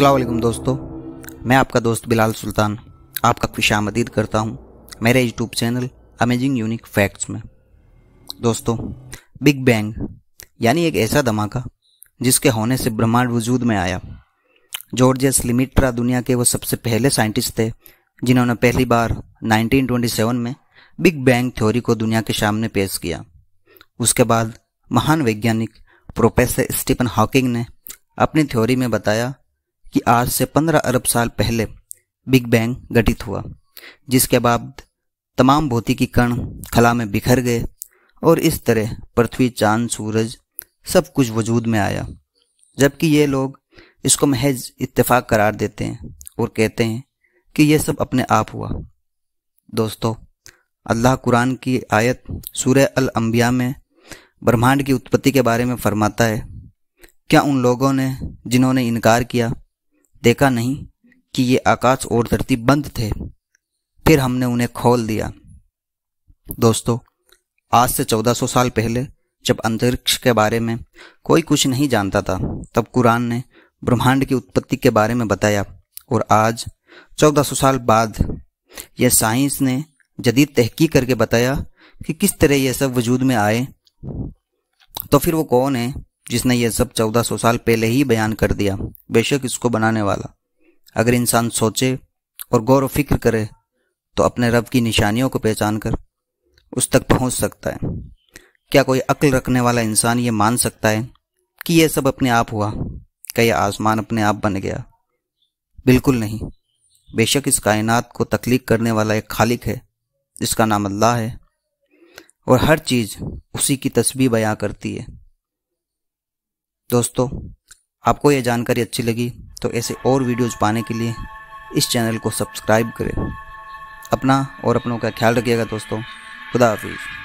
अल्लाम दोस्तों मैं आपका दोस्त बिलाल सुल्तान आपका खुश आमदीद करता हूँ मेरे YouTube channel amazing unique facts में दोस्तों बिग बैंग यानी एक ऐसा धमाका जिसके होने से ब्रह्मांड वजूद में आया जॉर्जियस लिमिट्रा दुनिया के वो सबसे पहले साइंटिस्ट थे जिन्होंने पहली बार 1927 में बिग बैंग थ्योरी को दुनिया के सामने पेश किया उसके बाद महान वैज्ञानिक प्रोफेसर स्टीफन हॉकिंग ने अपनी थ्योरी में बताया कि आज से 15 अरब साल पहले बिग बैंग गठित हुआ जिसके बाद तमाम भौतिकी की कण खला में बिखर गए और इस तरह पृथ्वी चांद सूरज सब कुछ वजूद में आया जबकि ये लोग इसको महज इत्तेफाक करार देते हैं और कहते हैं कि यह सब अपने आप हुआ दोस्तों अल्लाह कुरान की आयत सूर्य अल अम्बिया में ब्रह्मांड की उत्पत्ति के बारे में फरमाता है क्या उन लोगों ने जिन्होंने इनकार किया देखा नहीं कि ये आकाश और धरती बंद थे फिर हमने उन्हें खोल दिया दोस्तों आज से 1400 साल पहले जब अंतरिक्ष के बारे में कोई कुछ नहीं जानता था तब कुरान ने ब्रह्मांड की उत्पत्ति के बारे में बताया और आज 1400 साल बाद यह साइंस ने जदीद तहकीक करके बताया कि किस तरह यह सब वजूद में आए तो फिर वो कौन है जिसने यह सब 1400 साल पहले ही बयान कर दिया बेशक इसको बनाने वाला अगर इंसान सोचे और गौर व फिक्र करे तो अपने रब की निशानियों को पहचान कर उस तक पहुंच सकता है क्या कोई अक्ल रखने वाला इंसान ये मान सकता है कि यह सब अपने आप हुआ क्या यह आसमान अपने आप बन गया बिल्कुल नहीं बेशक इस कायनात को तख्लीक करने वाला एक खालिक है जिसका नाम अल्लाह है और हर चीज़ उसी की तस्वीर बयां करती है दोस्तों आपको यह जानकारी अच्छी लगी तो ऐसे और वीडियोज़ पाने के लिए इस चैनल को सब्सक्राइब करें अपना और अपनों का ख्याल रखिएगा दोस्तों खुदा हाफिज़